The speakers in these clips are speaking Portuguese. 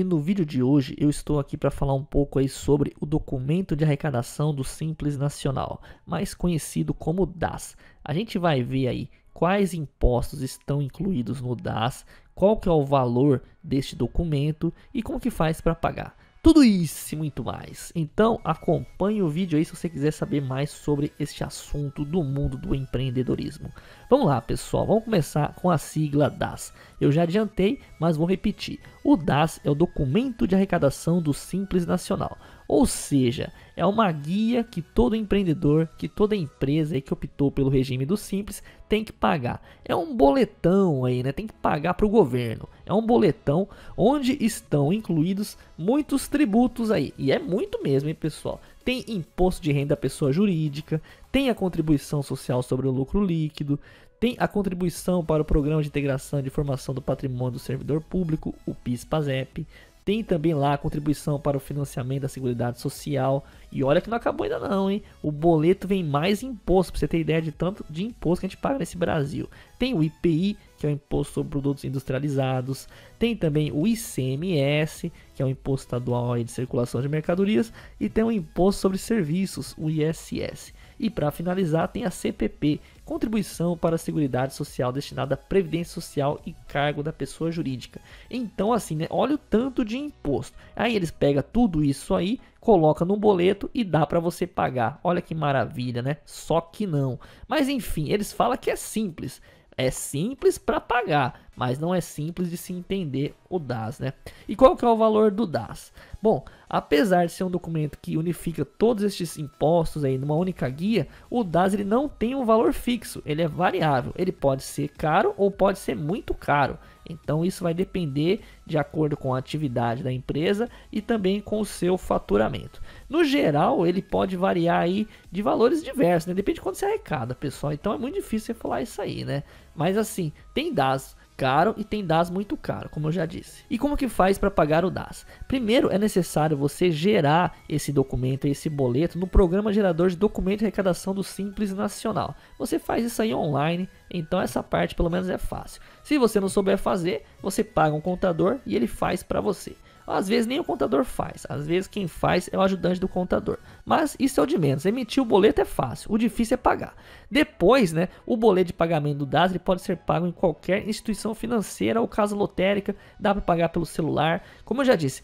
E no vídeo de hoje eu estou aqui para falar um pouco aí sobre o documento de arrecadação do Simples Nacional, mais conhecido como DAS. A gente vai ver aí quais impostos estão incluídos no DAS, qual que é o valor deste documento e como que faz para pagar. Tudo isso e muito mais. Então acompanhe o vídeo aí se você quiser saber mais sobre este assunto do mundo do empreendedorismo. Vamos lá, pessoal, vamos começar com a sigla DAS. Eu já adiantei, mas vou repetir. O DAS é o documento de arrecadação do Simples Nacional. Ou seja, é uma guia que todo empreendedor, que toda empresa que optou pelo regime do simples tem que pagar. É um boletão aí, né? Tem que pagar para o governo. É um boletão onde estão incluídos muitos tributos aí. E é muito mesmo, hein, pessoal? Tem imposto de renda à pessoa jurídica, tem a contribuição social sobre o lucro líquido, tem a contribuição para o Programa de Integração de Formação do Patrimônio do Servidor Público, o PIS-PASEP, tem também lá a contribuição para o financiamento da Seguridade Social. E olha que não acabou ainda não, hein? O boleto vem mais imposto, para você ter ideia de tanto de imposto que a gente paga nesse Brasil. Tem o IPI, que é o Imposto sobre Produtos Industrializados. Tem também o ICMS, que é o Imposto Estadual de Circulação de Mercadorias. E tem o Imposto sobre Serviços, o ISS. E para finalizar, tem a CPP, Contribuição para a Seguridade Social destinada à Previdência Social e Cargo da Pessoa Jurídica. Então, assim, né, olha o tanto de imposto. Aí eles pegam tudo isso aí, coloca no boleto e dá para você pagar. Olha que maravilha, né? Só que não. Mas enfim, eles falam que é simples. É simples para pagar, mas não é simples de se entender o DAS, né? E qual que é o valor do DAS? Bom, apesar de ser um documento que unifica todos estes impostos aí numa única guia, o DAS ele não tem um valor fixo, ele é variável, ele pode ser caro ou pode ser muito caro. Então isso vai depender de acordo com a atividade da empresa e também com o seu faturamento. No geral, ele pode variar aí de valores diversos, né? Depende de quando você arrecada, pessoal. Então é muito difícil você falar isso aí, né? Mas assim, tem DAS caro e tem DAS muito caro, como eu já disse. E como que faz para pagar o DAS? Primeiro é necessário você gerar esse documento, esse boleto no programa gerador de documento e arrecadação do Simples Nacional. Você faz isso aí online, então essa parte pelo menos é fácil. Se você não souber fazer, você paga um contador e ele faz para você. Às vezes nem o contador faz, às vezes quem faz é o ajudante do contador. Mas isso é o de menos. Emitir o boleto é fácil, o difícil é pagar. Depois, né, o boleto de pagamento do DAS pode ser pago em qualquer instituição financeira ou casa lotérica, dá para pagar pelo celular. Como eu já disse,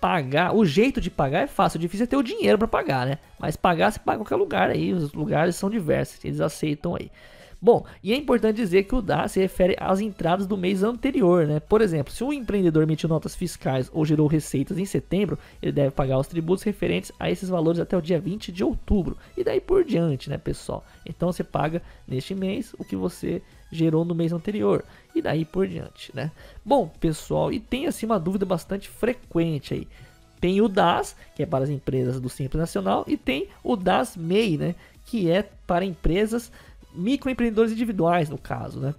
pagar, o jeito de pagar é fácil, o difícil é ter o dinheiro para pagar, né? Mas pagar se paga em qualquer lugar aí, os lugares são diversos, eles aceitam aí. Bom, e é importante dizer que o DAS se refere às entradas do mês anterior, né? Por exemplo, se um empreendedor emitiu notas fiscais ou gerou receitas em setembro, ele deve pagar os tributos referentes a esses valores até o dia 20 de outubro e daí por diante, né, pessoal? Então você paga neste mês o que você gerou no mês anterior e daí por diante, né? Bom, pessoal, e tem assim uma dúvida bastante frequente aí. Tem o DAS, que é para as empresas do Simples Nacional, e tem o DAS MEI, né, que é para empresas microempreendedores individuais, no caso, né?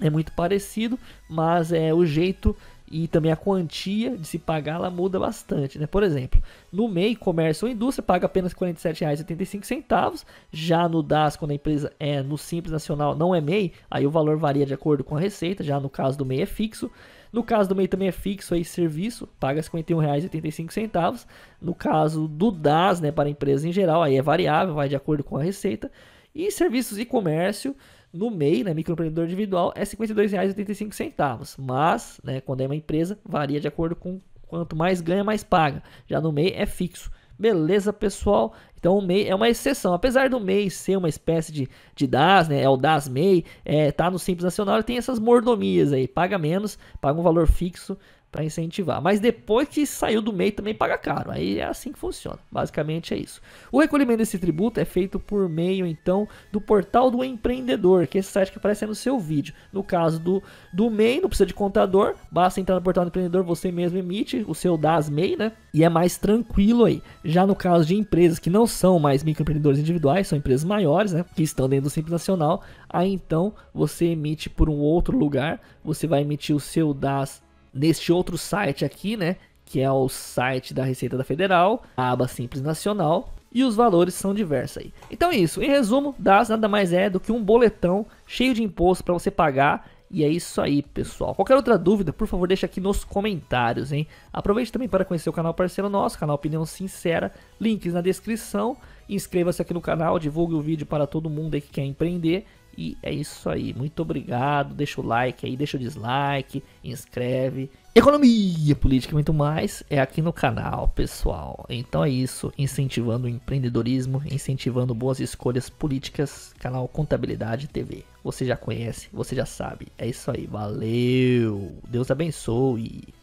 É muito parecido, mas é o jeito e também a quantia de se pagar ela muda bastante, né? Por exemplo, no MEI, comércio ou indústria paga apenas R$ 47,85, já no DAS, quando a empresa é no Simples Nacional, não é MEI, aí o valor varia de acordo com a receita, já no caso do MEI é fixo. No caso do MEI também é fixo aí serviço, paga R$ 51,85. No caso do DAS, né, para a empresa em geral, aí é variável, vai de acordo com a receita. E serviços e comércio, no MEI, né, microempreendedor individual, é R$ 52,85. Mas, né, quando é uma empresa, varia de acordo com quanto mais ganha, mais paga. Já no MEI é fixo. Beleza, pessoal? Então o MEI é uma exceção. Apesar do MEI ser uma espécie de, de DAS, né? É o DAS MEI, é, tá no Simples Nacional, ele tem essas mordomias aí. Paga menos, paga um valor fixo, para incentivar. Mas depois que saiu do MEI também paga caro. Aí é assim que funciona. Basicamente é isso. O recolhimento desse tributo é feito por meio então do portal do empreendedor, que é esse site que aparece no seu vídeo. No caso do, do MEI, não precisa de contador, basta entrar no portal do empreendedor, você mesmo emite o seu DAS MEI, né? E é mais tranquilo aí. Já no caso de empresas que não são mais microempreendedores individuais, são empresas maiores, né, que estão dentro do Simples Nacional, aí então você emite por um outro lugar, você vai emitir o seu DAS neste outro site aqui, né? Que é o site da Receita da Federal, a aba Simples Nacional, e os valores são diversos aí. Então é isso, em resumo, DAS nada mais é do que um boletão cheio de imposto para você pagar. E é isso aí, pessoal. Qualquer outra dúvida, por favor, deixa aqui nos comentários, hein? Aproveite também para conhecer o canal parceiro nosso, canal Opinião Sincera, links na descrição. Inscreva-se aqui no canal, divulgue o vídeo para todo mundo que quer empreender e é isso aí. Muito obrigado. Deixa o like aí, deixa o dislike, inscreve. Economia, política e muito mais é aqui no canal, pessoal. Então é isso. Incentivando o empreendedorismo, incentivando boas escolhas políticas, canal Contabilidade TV. Você já conhece, você já sabe. É isso aí. Valeu. Deus abençoe.